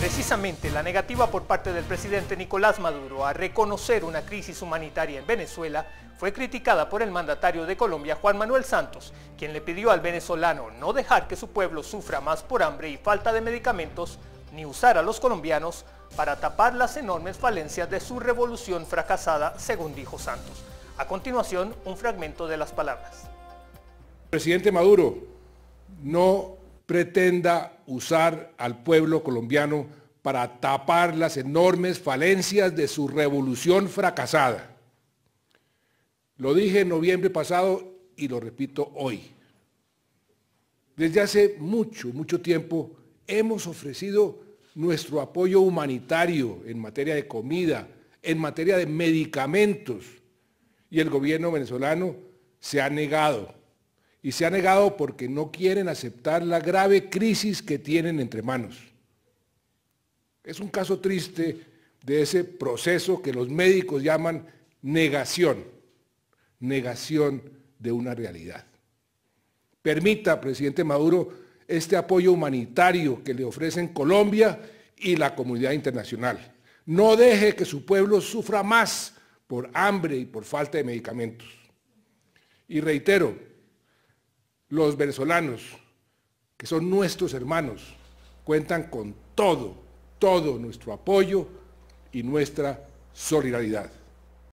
Precisamente la negativa por parte del presidente Nicolás Maduro a reconocer una crisis humanitaria en Venezuela fue criticada por el mandatario de Colombia, Juan Manuel Santos, quien le pidió al venezolano no dejar que su pueblo sufra más por hambre y falta de medicamentos, ni usar a los colombianos para tapar las enormes falencias de su revolución fracasada, según dijo Santos. A continuación, un fragmento de las palabras. Presidente Maduro, no pretenda usar al pueblo colombiano para tapar las enormes falencias de su revolución fracasada. Lo dije en noviembre pasado y lo repito hoy. Desde hace mucho, mucho tiempo hemos ofrecido nuestro apoyo humanitario en materia de comida, en materia de medicamentos, y el gobierno venezolano se ha negado y se ha negado porque no quieren aceptar la grave crisis que tienen entre manos. Es un caso triste de ese proceso que los médicos llaman negación, negación de una realidad. Permita, presidente Maduro, este apoyo humanitario que le ofrecen Colombia y la comunidad internacional. No deje que su pueblo sufra más por hambre y por falta de medicamentos. Y reitero, los venezolanos, que son nuestros hermanos, cuentan con todo, todo nuestro apoyo y nuestra solidaridad.